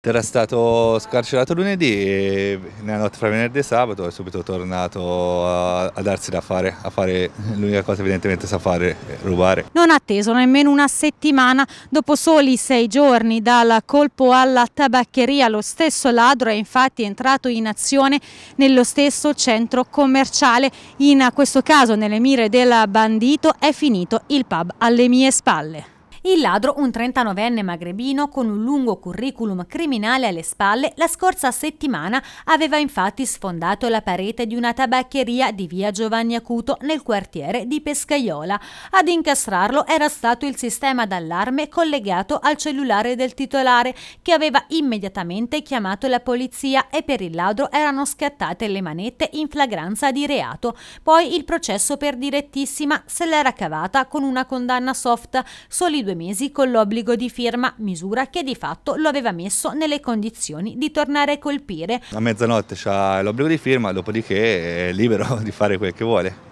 Era stato scarcerato lunedì e nella notte fra venerdì e sabato è subito tornato a, a darsi da fare, a fare l'unica cosa evidentemente sa fare, rubare. Non ha atteso nemmeno una settimana, dopo soli sei giorni dal colpo alla tabaccheria lo stesso ladro è infatti entrato in azione nello stesso centro commerciale, in questo caso nelle mire del bandito è finito il pub alle mie spalle. Il ladro, un 39enne magrebino con un lungo curriculum criminale alle spalle, la scorsa settimana aveva infatti sfondato la parete di una tabaccheria di via Giovanni Acuto nel quartiere di Pescaiola. Ad incastrarlo era stato il sistema d'allarme collegato al cellulare del titolare che aveva immediatamente chiamato la polizia e per il ladro erano scattate le manette in flagranza di reato. Poi il processo per direttissima se l'era cavata con una condanna soft, solido due mesi con l'obbligo di firma, misura che di fatto lo aveva messo nelle condizioni di tornare a colpire. A mezzanotte c'ha l'obbligo di firma, dopodiché è libero di fare quel che vuole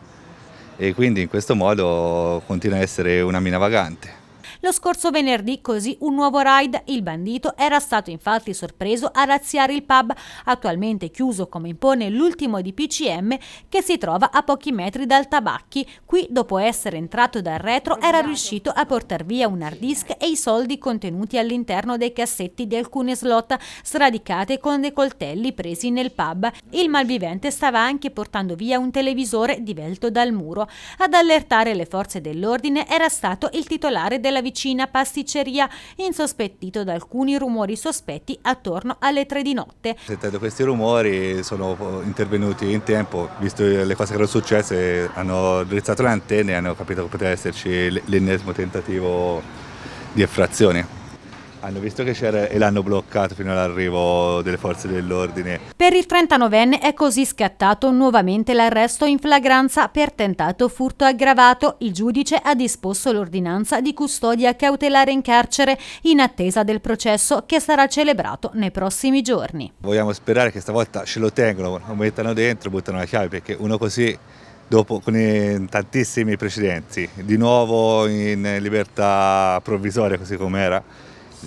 e quindi in questo modo continua a essere una mina vagante. Lo scorso venerdì così un nuovo raid, il bandito, era stato infatti sorpreso a razziare il pub, attualmente chiuso come impone l'ultimo di PCM che si trova a pochi metri dal tabacchi. Qui, dopo essere entrato dal retro, era riuscito a portar via un hard disk e i soldi contenuti all'interno dei cassetti di alcune slot sradicate con dei coltelli presi nel pub. Il malvivente stava anche portando via un televisore divelto dal muro. Ad allertare le forze dell'ordine era stato il titolare della vicina pasticceria, insospettito da alcuni rumori sospetti attorno alle tre di notte. Sentendo questi rumori sono intervenuti in tempo, visto le cose che erano successe, hanno drizzato le antenne e hanno capito che poteva esserci l'ennesimo tentativo di effrazione. Hanno visto che c'era e l'hanno bloccato fino all'arrivo delle forze dell'ordine. Per il 39enne è così scattato nuovamente l'arresto in flagranza per tentato furto aggravato. Il giudice ha disposto l'ordinanza di custodia cautelare in carcere in attesa del processo che sarà celebrato nei prossimi giorni. Vogliamo sperare che stavolta ce lo tengono, lo mettano dentro, buttano la chiave perché uno così dopo con tantissimi precedenti, di nuovo in libertà provvisoria così com'era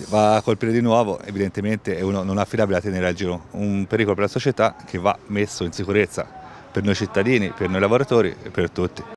va a colpire di nuovo, evidentemente è uno non affidabile a tenere a giro, un pericolo per la società che va messo in sicurezza per noi cittadini, per noi lavoratori e per tutti.